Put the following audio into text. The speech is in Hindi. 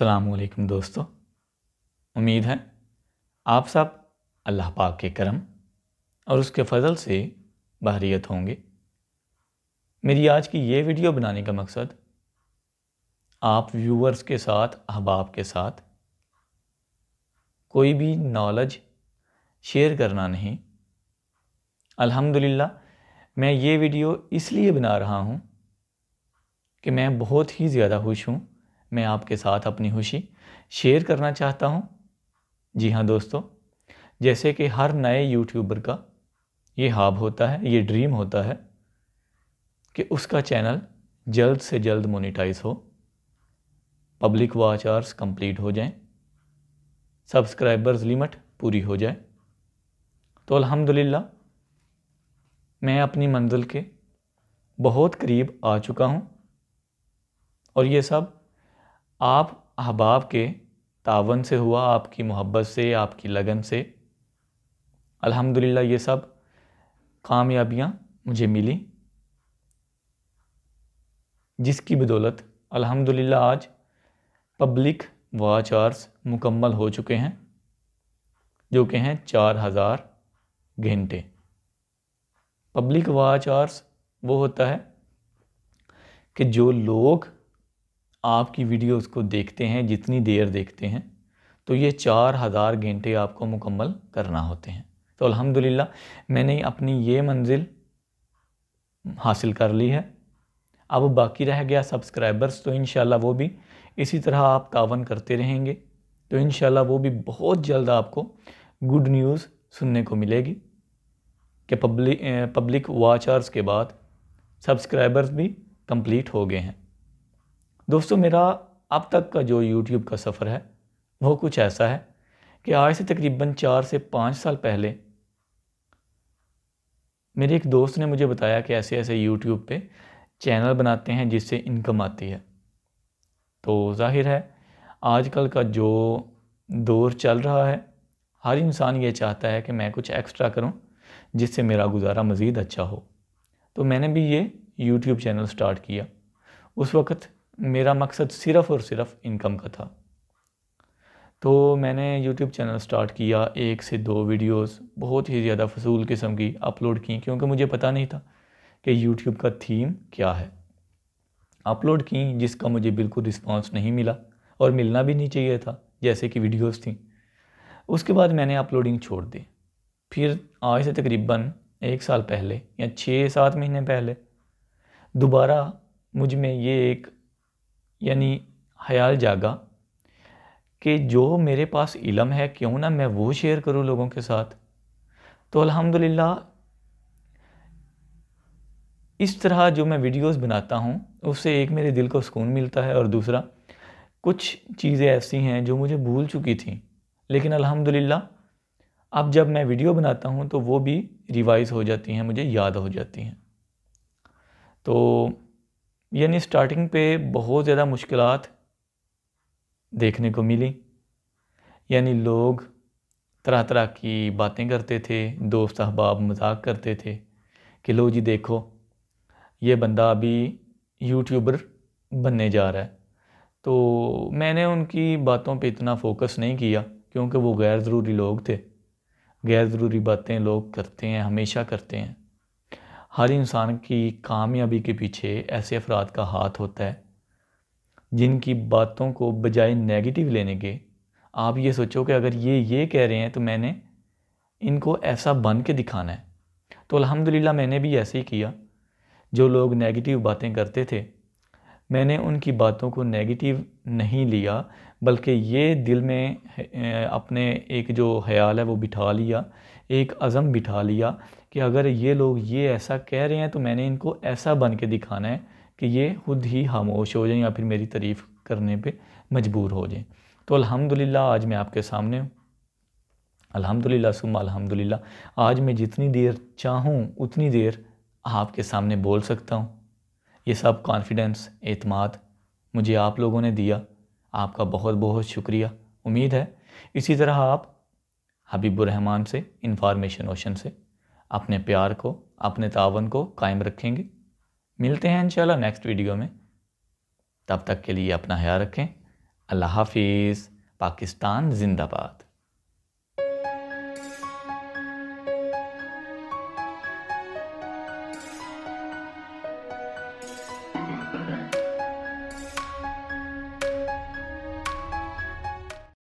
अलमैकम दोस्तों उम्मीद है आप सब अल्लाह पाक के करम और उसके फ़ज़ल से बहरीत होंगे मेरी आज की ये वीडियो बनाने का मकसद आप व्यूवर्स के साथ अहबाब के साथ कोई भी नॉलेज शेयर करना नहीं अल्हम्दुलिल्लाह मैं ये वीडियो इसलिए बना रहा हूँ कि मैं बहुत ही ज़्यादा खुश हूँ मैं आपके साथ अपनी खुशी शेयर करना चाहता हूँ जी हाँ दोस्तों जैसे कि हर नए यूट्यूबर का ये हाब होता है ये ड्रीम होता है कि उसका चैनल जल्द से जल्द मोनिटाइज हो पब्लिक वॉच आर्स कंप्लीट हो जाएं, सब्सक्राइबर्स लिमिट पूरी हो जाए तो अल्हम्दुलिल्लाह मैं अपनी मंजिल के बहुत करीब आ चुका हूँ और ये सब आप अहबाब के तावन से हुआ आपकी मोहब्बत से आपकी लगन से अल्हम्दुलिल्लाह ये सब कामयाबियाँ मुझे मिली जिसकी बदौलत अल्हम्दुलिल्लाह आज पब्लिक वाच आर्स मुकम्मल हो चुके हैं जो कि हैं चार हज़ार घंटे पब्लिक वाच आर्स वो होता है कि जो लोग आपकी वीडियोस को देखते हैं जितनी देर देखते हैं तो ये चार हज़ार घंटे आपको मुकम्मल करना होते हैं तो अल्हम्दुलिल्लाह मैंने अपनी ये मंजिल हासिल कर ली है अब बाकी रह गया सब्सक्राइबर्स तो इन वो भी इसी तरह आप तावन करते रहेंगे तो इन वो भी बहुत जल्द आपको गुड न्यूज़ सुनने को मिलेगी कि पब्लिक पब्लिक वाचर्स के बाद सब्सक्राइबर्स भी कंप्लीट हो गए हैं दोस्तों मेरा अब तक का जो यूट्यूब का सफ़र है वो कुछ ऐसा है कि आज से तकरीबन चार से पाँच साल पहले मेरे एक दोस्त ने मुझे बताया कि ऐसे ऐसे यूट्यूब पे चैनल बनाते हैं जिससे इनकम आती है तो जाहिर है आजकल का जो दौर चल रहा है हर इंसान ये चाहता है कि मैं कुछ एक्स्ट्रा करूं जिससे मेरा गुजारा मज़ीद अच्छा हो तो मैंने भी ये यूट्यूब चैनल स्टार्ट किया उस वक़्त मेरा मकसद सिर्फ़ और सिर्फ़ इनकम का था तो मैंने यूट्यूब चैनल स्टार्ट किया एक से दो वीडियोस बहुत ही ज़्यादा फसूल किस्म की अपलोड की क्योंकि मुझे पता नहीं था कि यूट्यूब का थीम क्या है अपलोड की जिसका मुझे बिल्कुल रिस्पांस नहीं मिला और मिलना भी नहीं चाहिए था जैसे कि वीडियोस थी उसके बाद मैंने अपलोडिंग छोड़ दी फिर आज से तकरीबन एक साल पहले या छः सात महीने पहले दोबारा मुझ में ये एक यानी हयाल जागा कि जो मेरे पास इलम है क्यों ना मैं वो शेयर करूँ लोगों के साथ तो अल्हम्दुलिल्लाह इस तरह जो मैं वीडियोस बनाता हूं उससे एक मेरे दिल को सुकून मिलता है और दूसरा कुछ चीज़ें ऐसी हैं जो मुझे भूल चुकी थी लेकिन अल्हम्दुलिल्लाह अब जब मैं वीडियो बनाता हूं तो वो भी रिवाइज़ हो जाती हैं मुझे याद हो जाती हैं तो यानी स्टार्टिंग पे बहुत ज़्यादा मुश्किल देखने को मिली यानी लोग तरह तरह की बातें करते थे दोस्त अहबाब मजाक करते थे कि लो जी देखो ये बंदा अभी यूट्यूबर बनने जा रहा है तो मैंने उनकी बातों पे इतना फोकस नहीं किया क्योंकि वो गैर ज़रूरी लोग थे गैर ज़रूरी बातें लोग करते हैं हमेशा करते हैं हर इंसान की कामयाबी के पीछे ऐसे अफराद का हाथ होता है जिनकी बातों को बजाय नेगेटिव लेने के आप ये सोचो कि अगर ये ये कह रहे हैं तो मैंने इनको ऐसा बन के दिखाना है तो अल्हम्दुलिल्लाह मैंने भी ऐसे ही किया जो लोग नेगेटिव बातें करते थे मैंने उनकी बातों को नेगेटिव नहीं लिया बल्कि ये दिल में अपने एक जो ख्याल है वो बिठा लिया एक अज़म बिठा लिया कि अगर ये लोग ये ऐसा कह रहे हैं तो मैंने इनको ऐसा बन के दिखाना है कि ये खुद ही खामोश हो जाएं या फिर मेरी तारीफ़ करने पे मजबूर हो जाएं तो अल्हम्दुलिल्लाह आज मैं आपके सामने हूँ अल्हम्दुलिल्लाह सुम अल्हम्दुलिल्लाह आज मैं जितनी देर चाहूँ उतनी देर आपके सामने बोल सकता हूँ ये सब कॉन्फिडेंस एतमाद मुझे आप लोगों ने दिया आपका बहुत बहुत शुक्रिया उम्मीद है इसी तरह आप हबीबुररहमान से इंफॉर्मेशन ओशन से अपने प्यार को अपने तावन को कायम रखेंगे मिलते हैं इंशाल्लाह नेक्स्ट वीडियो में तब तक के लिए अपना ख्याल रखें अल्लाह हाफिज़ पाकिस्तान ज़िंदाबाद